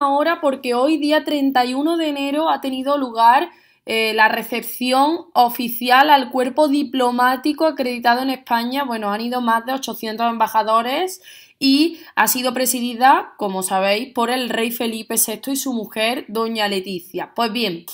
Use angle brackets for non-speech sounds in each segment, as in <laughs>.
ahora porque hoy, día 31 de enero, ha tenido lugar eh, la recepción oficial al cuerpo diplomático acreditado en España. Bueno, han ido más de 800 embajadores y ha sido presidida, como sabéis, por el rey Felipe VI y su mujer, doña Leticia. Pues bien,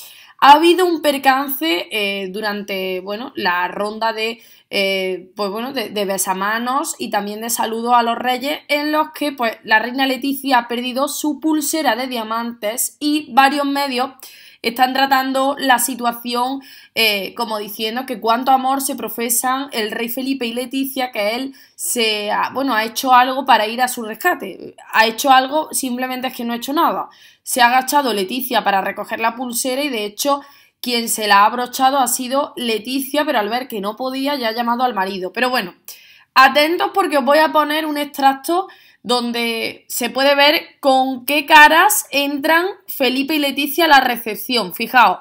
ha habido un percance eh, durante, bueno, la ronda de, eh, pues bueno, de, besamanos y también de saludos a los reyes, en los que, pues, la reina Leticia ha perdido su pulsera de diamantes y varios medios están tratando la situación eh, como diciendo que cuánto amor se profesan el rey Felipe y Leticia, que él se bueno, ha hecho algo para ir a su rescate. Ha hecho algo, simplemente es que no ha hecho nada. Se ha agachado Leticia para recoger la pulsera y de hecho quien se la ha abrochado ha sido Leticia, pero al ver que no podía ya ha llamado al marido. Pero bueno, atentos porque os voy a poner un extracto donde se puede ver con qué caras entran Felipe y Leticia a la recepción. Fijaos.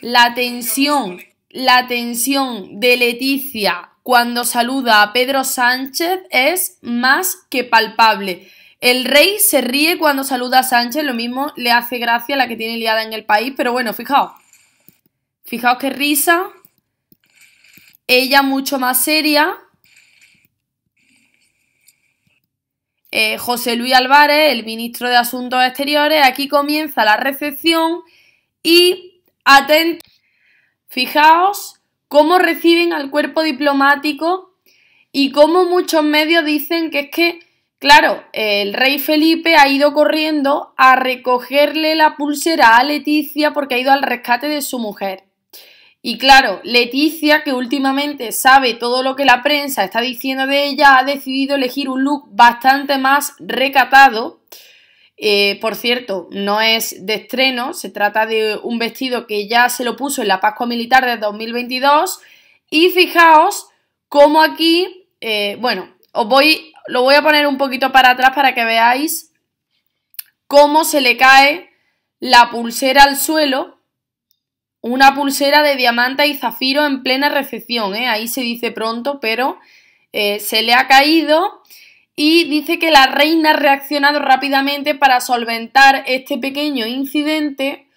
La tensión, la tensión de Leticia cuando saluda a Pedro Sánchez es más que palpable. El rey se ríe cuando saluda a Sánchez, lo mismo le hace gracia a la que tiene liada en el país, pero bueno, fijaos. Fijaos qué risa. Ella mucho más seria. Eh, José Luis Álvarez, el ministro de Asuntos Exteriores. Aquí comienza la recepción y atentos, Fijaos cómo reciben al cuerpo diplomático y cómo muchos medios dicen que es que, claro, el rey Felipe ha ido corriendo a recogerle la pulsera a Leticia porque ha ido al rescate de su mujer. Y claro, Leticia, que últimamente sabe todo lo que la prensa está diciendo de ella, ha decidido elegir un look bastante más recatado. Eh, por cierto, no es de estreno, se trata de un vestido que ya se lo puso en la Pascua Militar de 2022. Y fijaos cómo aquí, eh, bueno, os voy, lo voy a poner un poquito para atrás para que veáis cómo se le cae la pulsera al suelo una pulsera de diamante y zafiro en plena recepción, ¿eh? ahí se dice pronto, pero eh, se le ha caído y dice que la reina ha reaccionado rápidamente para solventar este pequeño incidente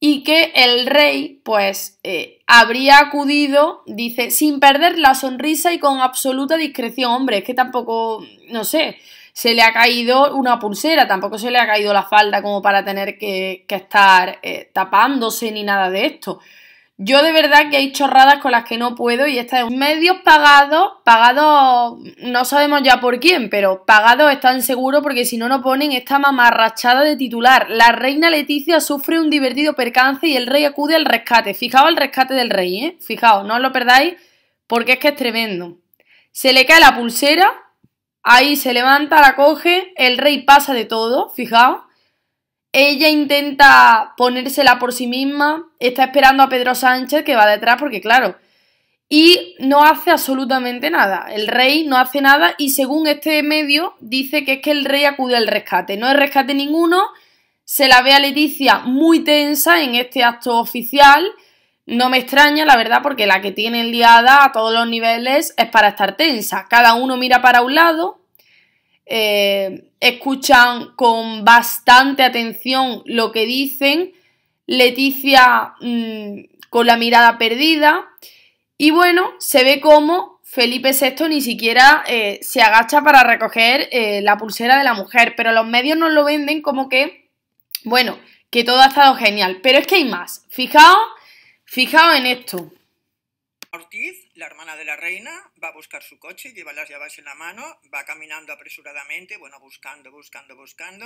y que el rey pues eh, habría acudido, dice, sin perder la sonrisa y con absoluta discreción. Hombre, es que tampoco, no sé, se le ha caído una pulsera, tampoco se le ha caído la falda como para tener que, estar eh, tapándose ni nada de esto. Yo de verdad que hay chorradas con las que no puedo y esta es medios pagados, pagados no sabemos ya por quién, pero pagados están seguros porque si no no ponen esta mamarrachada de titular. La reina Leticia sufre un divertido percance y el rey acude al rescate. Fijaos el rescate del rey, ¿eh? Fijaos, no os lo perdáis porque es que es tremendo. Se le cae la pulsera, Ahí se levanta, la coge, el rey pasa de todo, fijaos. Ella intenta ponérsela por sí misma, está esperando a Pedro Sánchez que va detrás porque claro, y no hace absolutamente nada. El rey no hace nada y según este medio dice que es que el rey acude al rescate. No hay rescate ninguno, se la ve a Leticia muy tensa en este acto oficial no me extraña, la verdad, porque la que tienen liada a todos los niveles es para estar tensa. Cada uno mira para un lado, eh, escuchan con bastante atención lo que dicen. Leticia mm, con la mirada perdida. Y bueno, se ve como Felipe VI ni siquiera eh, se agacha para recoger eh, la pulsera de la mujer. Pero los medios nos lo venden como que, bueno, que todo ha estado genial. Pero es que hay más. Fijaos Fijaos en esto. Ortiz, la hermana de la reina, va a buscar su coche, lleva las llaves en la mano, va caminando apresuradamente, bueno, buscando, buscando, buscando.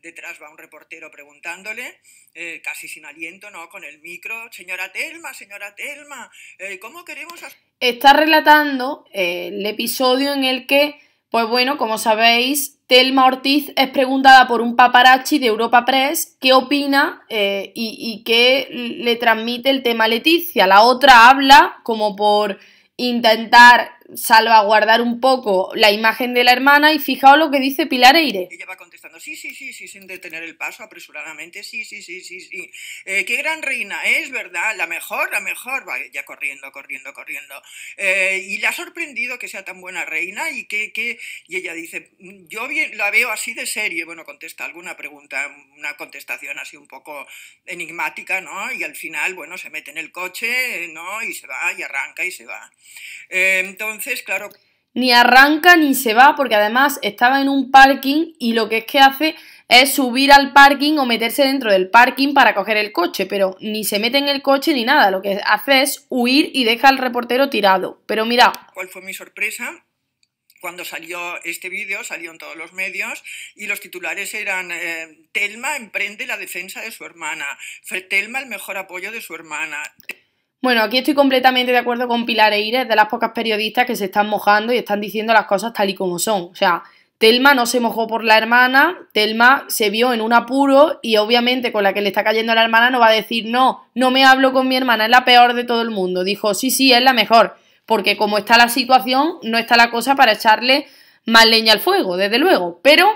Detrás va un reportero preguntándole, eh, casi sin aliento, ¿no? Con el micro, señora Telma, señora Telma, eh, ¿cómo queremos...? Está relatando eh, el episodio en el que pues bueno, como sabéis, Telma Ortiz es preguntada por un paparazzi de Europa Press qué opina eh, y, y qué le transmite el tema Leticia. La otra habla como por intentar salvaguardar un poco la imagen de la hermana y fijaos lo que dice Pilar Eire. Ella va contestando, sí, sí, sí, sí, sin detener el paso apresuradamente, sí, sí, sí, sí, sí. Eh, qué gran reina, es verdad, la mejor, la mejor, va ya corriendo, corriendo, corriendo. Eh, y le ha sorprendido que sea tan buena reina y que, y ella dice, yo la veo así de serie, bueno, contesta alguna pregunta, una contestación así un poco enigmática, ¿no? Y al final, bueno, se mete en el coche, ¿no? Y se va y arranca y se va. entonces, eh, entonces, claro. Ni arranca ni se va, porque además estaba en un parking y lo que es que hace es subir al parking o meterse dentro del parking para coger el coche, pero ni se mete en el coche ni nada, lo que hace es huir y deja al reportero tirado. Pero mira. ¿Cuál fue mi sorpresa? cuando salió este vídeo, salió en todos los medios y los titulares eran eh, Telma emprende la defensa de su hermana, Telma el mejor apoyo de su hermana. Bueno, aquí estoy completamente de acuerdo con Pilar Eires, de las pocas periodistas que se están mojando y están diciendo las cosas tal y como son. O sea, Telma no se mojó por la hermana, Telma se vio en un apuro y obviamente con la que le está cayendo la hermana no va a decir no, no me hablo con mi hermana, es la peor de todo el mundo. Dijo, sí, sí, es la mejor, porque como está la situación, no está la cosa para echarle más leña al fuego, desde luego. Pero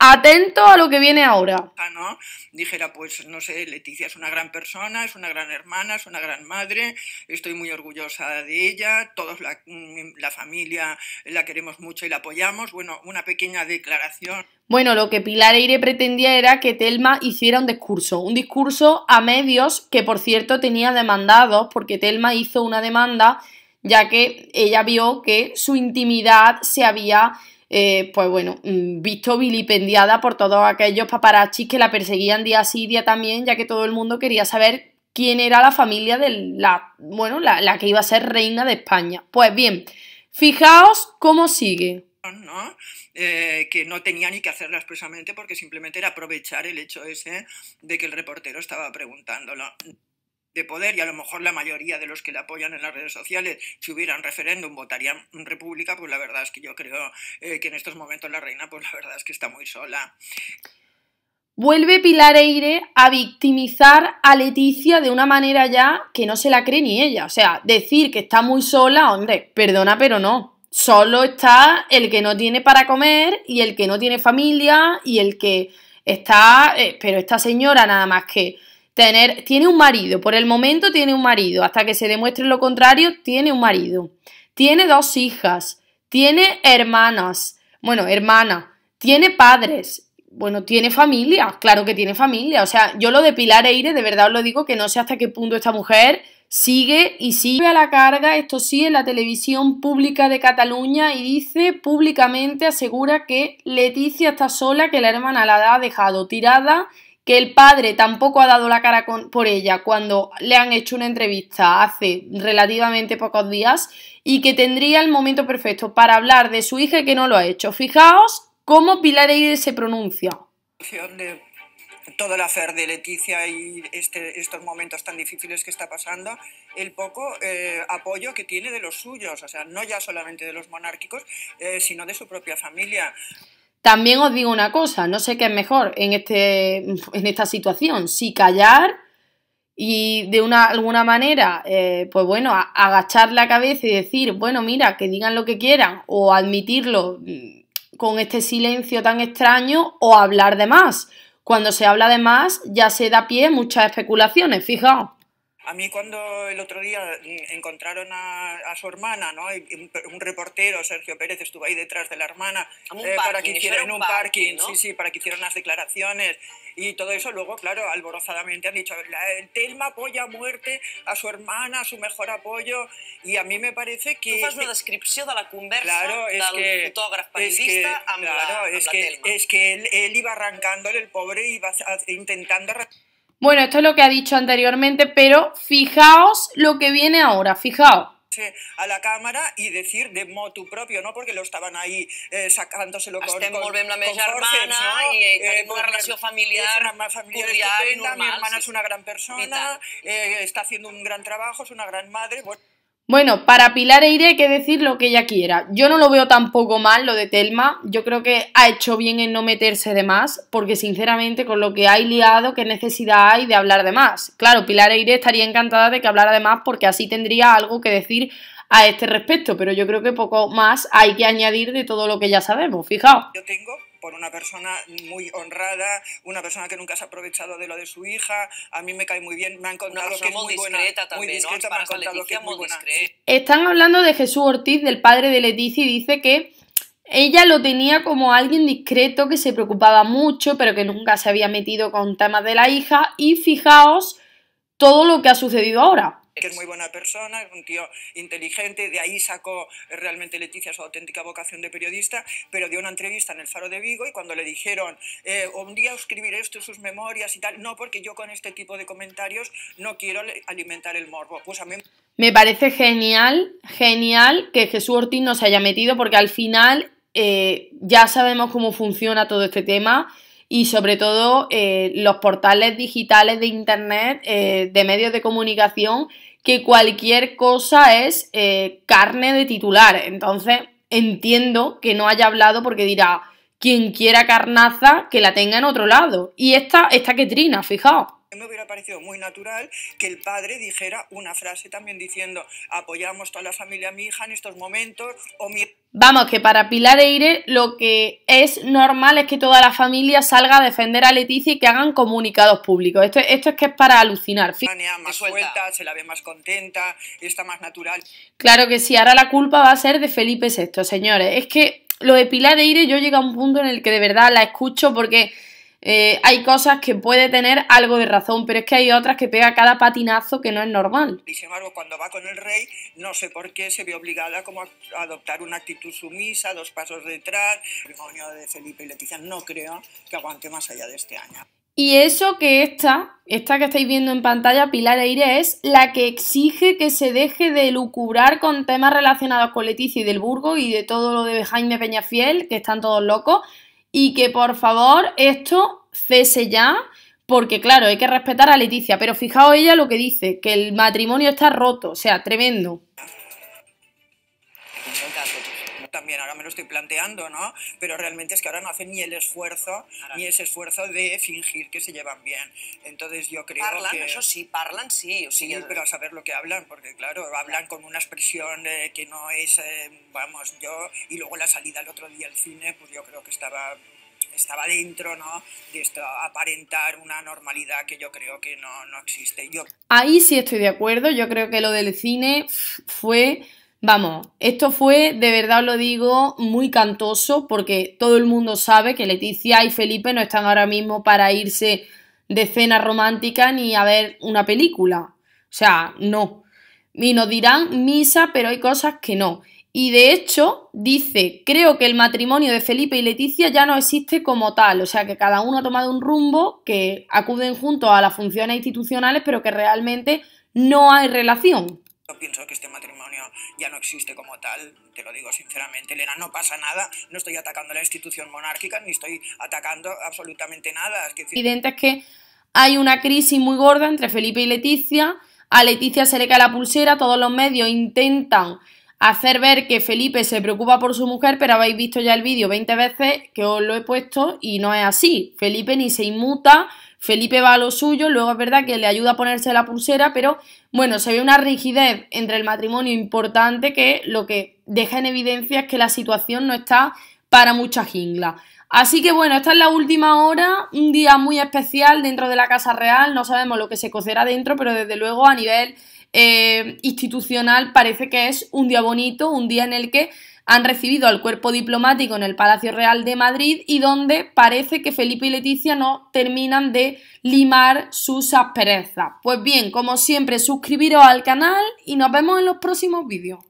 atento a lo que viene ahora. Ah, Dijera, pues no sé, Leticia es una gran persona, es una gran hermana, es una gran madre, estoy muy orgullosa de ella, todos la, mm, la familia la queremos mucho y la apoyamos. Bueno, una pequeña declaración. Bueno, lo que Pilar Eire pretendía era que Telma hiciera un discurso, un discurso a medios que por cierto tenía demandados porque Telma hizo una demanda ya que ella vio que su intimidad se había eh, pues bueno, mm, visto vilipendiada por todos aquellos paparachis que la perseguían día sí, día también, ya que todo el mundo quería saber quién era la familia de la, bueno, la, que iba a ser reina de España. Pues bien, fijaos cómo sigue. Eh, que no tenía ni que hacerlo expresamente porque simplemente era aprovechar el hecho ese de que el reportero estaba preguntándolo de poder y a lo mejor la mayoría de los que la apoyan en las redes sociales, si hubiera un referéndum, votarían república, pues la verdad es que yo creo eh, que en estos momentos la reina, pues la verdad es que está muy sola. Vuelve Pilar Eire a victimizar a Leticia de una manera ya que no se la cree ni ella. O sea, decir que está muy sola, hombre, perdona, pero no. Solo está el que no tiene para comer y el que no tiene familia y el que está... Eh, pero esta señora nada más que tener, tiene un marido, por el momento tiene un marido, hasta que se demuestre lo contrario, tiene un marido, tiene dos hijas, tiene hermanas, bueno, hermanas, tiene padres, bueno, tiene familia, claro que tiene familia, o sea, yo lo de Pilar Eire, de verdad os lo digo, que no sé hasta qué punto esta mujer sigue y sigue a la carga, esto sí, en la televisión pública de Cataluña y dice públicamente, asegura que Leticia está sola, que la hermana la ha dejado tirada que el padre tampoco ha dado la cara por ella cuando le han hecho una entrevista hace relativamente pocos días y que tendría el momento perfecto para hablar de su hija que no lo ha hecho. Fijaos cómo Pilar Eide se pronuncia. De todo el hacer de Leticia y este, estos momentos tan difíciles que está pasando, el poco eh, apoyo que tiene de los suyos, o sea, no ya solamente de los monárquicos, eh, sino de su propia familia. También os digo una cosa, no sé qué es mejor en, este, <laughs> en esta situación, si callar y de una, alguna manera, eh, pues bueno, agachar la cabeza y decir, bueno, mira, que digan lo que quieran, o admitirlo mm, con este silencio tan extraño, o hablar de más. Cuando se habla de más ya se da pie muchas especulaciones, fijaos. A mí cuando el otro día mm, encontraron a, su hermana, ¿no? un, reportero, Sergio Pérez, estuvo ahí detrás de la hermana eh, para que hicieran un parking, sí, sí, para que hicieran las declaraciones y todo eso. Luego, claro, alborozadamente han dicho, Telma apoya a muerte a su hermana, a su mejor apoyo, y a mí me parece que... Tú fas una descripción de la conversa claro, del que, fotògraf periodista que, claro, la, que, Telma. iba arrancándole, el pobre, iba intentando... Bueno, esto es lo que ha dicho anteriormente, pero fijaos lo que viene ahora, fijaos a la cámara y decir de motu propio, no porque lo estaban ahí eh, con lo con, Estem con, eh, la mesa hermana y i eh, una relación familiar es una más familiar estupenda, mi hermana es una gran persona, eh, está haciendo un gran trabajo, es una gran madre. Bueno. Bueno, para Pilar Eire hay que decir lo que ella quiera. Yo no lo veo tampoco mal lo de Telma. Yo creo que ha hecho bien en no meterse de más, porque sinceramente con lo que hay liado, ¿qué necesidad hay de hablar de más? Claro, Pilar Eire estaría encantada de que hablara de más porque así tendría algo que decir a este respecto, pero yo creo que poco más hay que añadir de todo lo que ya sabemos. Fijaos. Yo tengo por una persona muy honrada, una persona que nunca se ha aprovechado de lo de su hija. A mí me cae muy bien, me han contado que es muy buena, también, Están hablando de Jesús Ortiz, del padre de Leticia, y dice que ella lo tenía como alguien discreto que se preocupaba mucho, pero que nunca se había metido con temas de la hija. Y fijaos todo lo que ha sucedido ahora que es muy buena persona, es un tío inteligente, de ahí sacó realmente Leticia su auténtica vocación de periodista, pero dio una entrevista en el Faro de Vigo y cuando le dijeron, eh, un día escribiré esto, en sus memorias y tal, no, porque yo con este tipo de comentarios no quiero alimentar el morbo. Pues Me parece genial, genial que Jesús Ortiz nos haya metido, porque al final eh, ya sabemos cómo funciona todo este tema y sobre todo eh, los portales digitales de Internet, eh, de medios de comunicación, que cualquier cosa es eh, carne de titular. Entonces entiendo que no haya hablado porque dirá, quien quiera carnaza, que la tenga en otro lado. Y esta, esta Ketrina, fijaos me hubiera parecido muy natural que el padre dijera una frase también diciendo apoyamos toda la familia a mi hija en estos momentos o Vamos, que para Pilar Eire lo que es normal es que toda la familia salga a defender a Leticia y que hagan comunicados públicos. Esto, esto es que es para alucinar. Más suelta, se la ve más contenta, está más natural. Claro que sí, ahora la culpa va a ser de Felipe VI, señores. Es que lo de Pilar Eire yo llego a un punto en el que de verdad la escucho porque eh, hay cosas que puede tener algo de razón, pero es que hay otras que pega cada patinazo que no es normal. Y sin embargo, cuando va con el rey, no sé por qué se ve obligada como a adoptar una actitud sumisa, dos pasos detrás. El matrimonio de Felipe y Leticia no creo que aguante más allá de este año. Y eso que esta, esta que estáis viendo en pantalla, Pilar Eire, es la que exige que se deje de lucubrar con temas relacionados con Leticia y del Burgo y de todo lo de Jaime Peñafiel, que están todos locos y que por favor esto cese ya, porque claro, hay que respetar a Leticia, pero fijaos ella lo que dice, que el matrimonio está roto, o sea, tremendo ahora me lo estoy planteando, ¿no? Pero realmente es que ahora no hacen ni el esfuerzo, ni ese esfuerzo de fingir que se llevan bien. Entonces yo creo parlan, que... eso sí, parlan, sí. O sí, pero a saber lo que hablan, porque claro, hablan con una expresión eh, que no es, eh, vamos, yo... Y luego la salida el otro día al cine, pues yo creo que estaba estaba dentro, ¿no? De esto, aparentar una normalidad que yo creo que no, no existe. Ahí sí estoy de acuerdo, yo creo que lo del cine fue Vamos, esto fue, de verdad lo digo, muy cantoso porque todo el mundo sabe que Leticia y Felipe no están ahora mismo para irse de cena romántica ni a ver una película. O sea, no. Y nos dirán misa, pero hay cosas que no. Y de hecho, dice, creo que el matrimonio de Felipe y Leticia ya no existe como tal, o sea que cada uno ha tomado un rumbo, que acuden juntos a las funciones institucionales, pero que realmente no hay relación pienso que este matrimonio ya no existe como tal, te lo digo sinceramente, Elena, no pasa nada, no estoy atacando la institución monárquica ni estoy atacando absolutamente nada. evidente es que hay una crisis muy gorda entre Felipe y Leticia, a Leticia se le cae la pulsera, todos los medios intentan hacer ver que Felipe se preocupa por su mujer, pero habéis visto ya el vídeo 20 veces que os lo he puesto y no es así. Felipe ni se inmuta, Felipe va a lo suyo, luego es verdad que le ayuda a ponerse la pulsera, pero bueno, se ve una rigidez entre el matrimonio importante que lo que deja en evidencia es que la situación no está para mucha jingla. Así que bueno, esta es la última hora, un día muy especial dentro de la Casa Real, no sabemos lo que se cocerá dentro, pero desde luego a nivel eh, institucional parece que es un día bonito, un día en el que han recibido al cuerpo diplomático en el Palacio Real de Madrid y donde parece que Felipe y Leticia no terminan de limar sus asperezas. Pues bien, como siempre, suscribiros al canal y nos vemos en los próximos vídeos.